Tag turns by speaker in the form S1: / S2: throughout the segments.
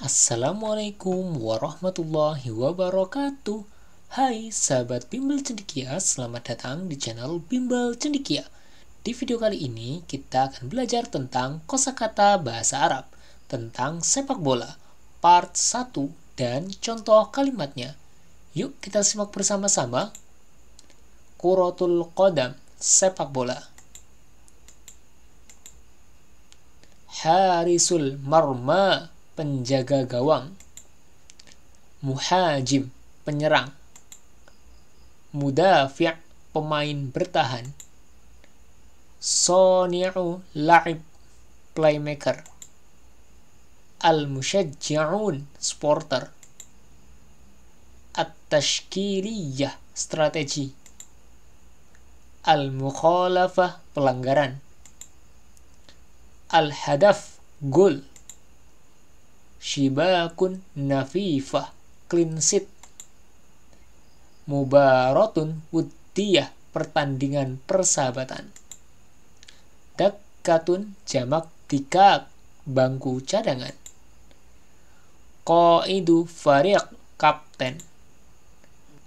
S1: Assalamualaikum warahmatullahi wabarakatuh Hai sahabat Bimbel Cendikia, selamat datang di channel Bimbel Cendikia Di video kali ini kita akan belajar tentang kosakata bahasa Arab Tentang sepak bola, part 1 dan contoh kalimatnya Yuk kita simak bersama-sama Kurotul Kodam, sepak bola Harisul Marma, penjaga gawang muhajim penyerang mudafi' pemain bertahan soni'u la'ib playmaker al-mushajji'un supporter at-tashkiriyah strategi al-mukhalafah pelanggaran al-hadaf goal shibakun nafifah klinsit mubarotun wuddiyah pertandingan persahabatan dakatun jamak dikak bangku cadangan koidu fariq kapten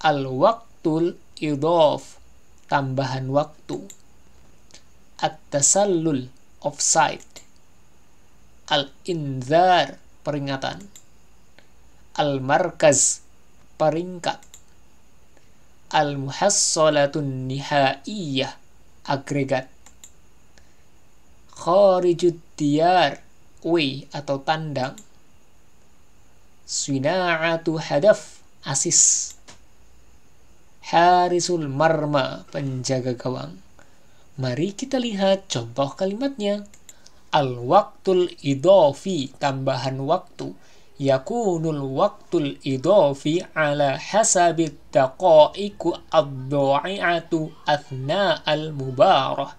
S1: al waktul idof tambahan waktu at-tasallul offside al-inzar peringatan al-markaz peringkat al-muhassalatun nihaiyah agregat kharijud diyar way atau tandang swina'atu hadaf asis harisul marma penjaga gawang mari kita lihat contoh kalimatnya al waktul idofi tambahan waktu yakunul waktul idofi ala hasabit daqaiku ad-dha'i'atu athna al-mubarah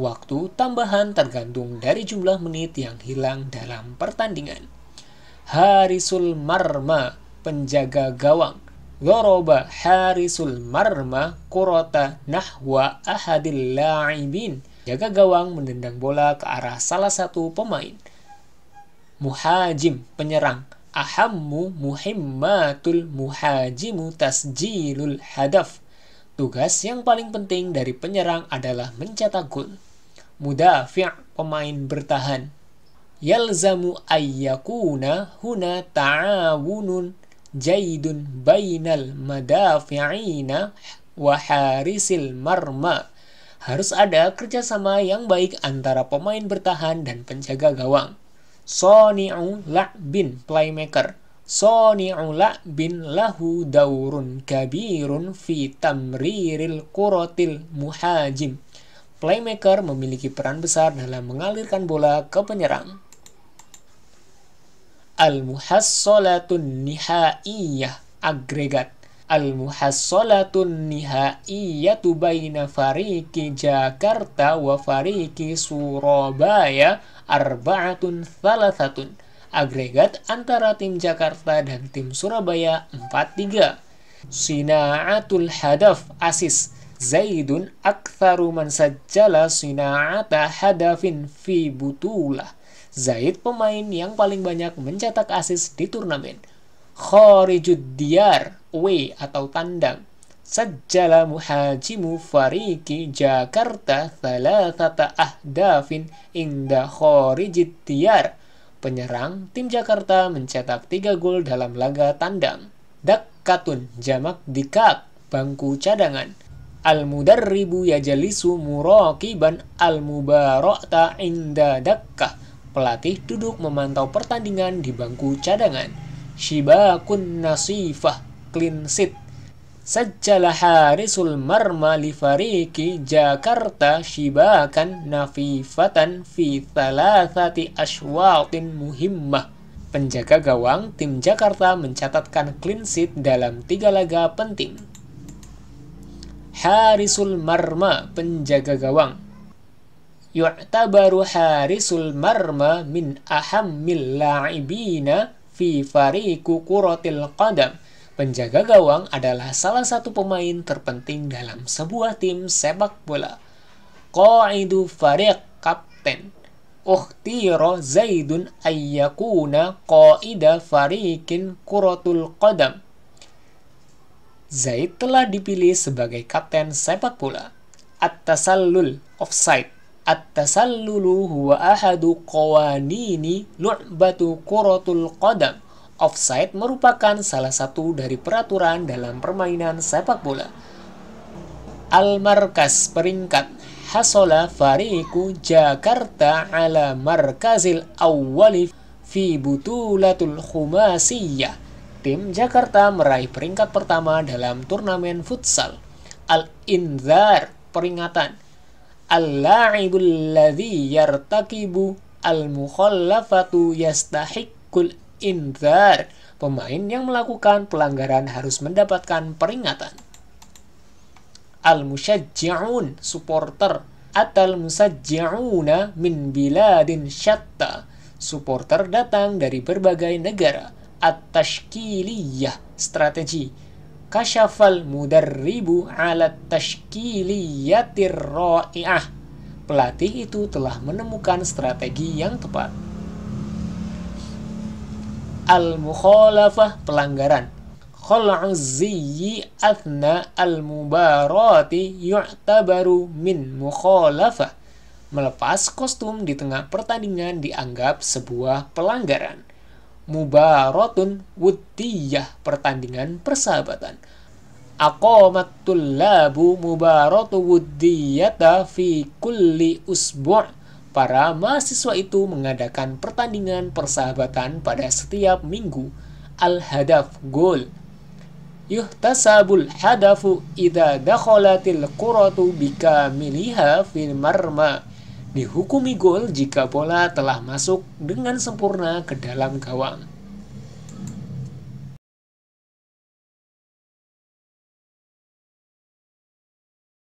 S1: waktu tambahan tergantung dari jumlah menit yang hilang dalam pertandingan harisul marma penjaga gawang Goroba harisul marma kurota nahwa ahadil la'ibin penjaga gawang mendendang bola ke arah salah satu pemain. Muhajim, penyerang. Ahammu muhimmatul muhajimu tasjilul hadaf. Tugas yang paling penting dari penyerang adalah mencetak gol. Mudafi' pemain bertahan. Yalzamu ayyakuna huna ta'awunun jaidun bainal madafi'ina wa harisil marma harus ada kerjasama yang baik antara pemain bertahan dan penjaga gawang. Sony la bin playmaker. Sony la bin lahu daurun kabirun fi tamriril kurotil muhajim. Playmaker memiliki peran besar dalam mengalirkan bola ke penyerang. Al-muhassolatun nihaiyah agregat Al-muhassalatun nihaiyatu baina fariki Jakarta wa fariki Surabaya arba'atun thalathatun. Agregat antara tim Jakarta dan tim Surabaya 4-3. Sina'atul hadaf asis. Zaidun aktsaru man sajjala sina'ata hadafin fi butulah. Zaid pemain yang paling banyak mencetak asis di turnamen kharijud diyar we atau tandang sajjala muhajimu fariki Jakarta thalathata ahdafin inda kharijid diyar penyerang tim Jakarta mencetak 3 gol dalam laga tandang dakkatun jamak dikak bangku cadangan al-mudarribu yajalisu muraqiban al mubarakta inda dakkah pelatih duduk memantau pertandingan di bangku cadangan shibakun nasifah clean sheet sajjala harisul marma li fariki Jakarta shibakan nafifatan fi thalathati ashwatin muhimmah Penjaga gawang tim Jakarta mencatatkan clean sheet dalam tiga laga penting. Harisul marma penjaga gawang yu'tabaru harisul marma min ahammil la'ibina fi fariku kurotil qadam. Penjaga gawang adalah salah satu pemain terpenting dalam sebuah tim sepak bola. Qaidu fariq kapten. Ukhtiro Zaidun ayyakuna qaida fariqin kurotul qadam. Zaid telah dipilih sebagai kapten sepak bola. At-tasallul offside At-tasallulu huwa ahadu qawanini nu'batu kuratul qadam. Offside merupakan salah satu dari peraturan dalam permainan sepak bola. Al-markas peringkat hasola fariku Jakarta ala markazil awwali fi butulatul khumasiyah. Tim Jakarta meraih peringkat pertama dalam turnamen futsal. Al-Inzar, peringatan Al-la'ibul yartakibu al-mukhallafatu yastahiqqul inzar. Pemain yang melakukan pelanggaran harus mendapatkan peringatan. Al-musyajji'un, supporter. Atal musajji'una min biladin syatta. Supporter datang dari berbagai negara. At-tashkiliyah, strategi kasyafal mudarribu ala tashkiliyatir ro'i'ah. Pelatih itu telah menemukan strategi yang tepat. Al-mukhalafah pelanggaran. Khol'uzziyi athna al-mubarati yu'tabaru min mukhalafah. Melepas kostum di tengah pertandingan dianggap sebuah pelanggaran mubaratun wuddiyah pertandingan persahabatan aqamat labu mubaratu wuddiyata fi kulli usbu' para mahasiswa itu mengadakan pertandingan persahabatan pada setiap minggu al-hadaf gol yuhtasabul hadafu idza dakhalatil quratu miliha fil marma' dihukumi gol jika bola telah masuk dengan sempurna ke dalam gawang.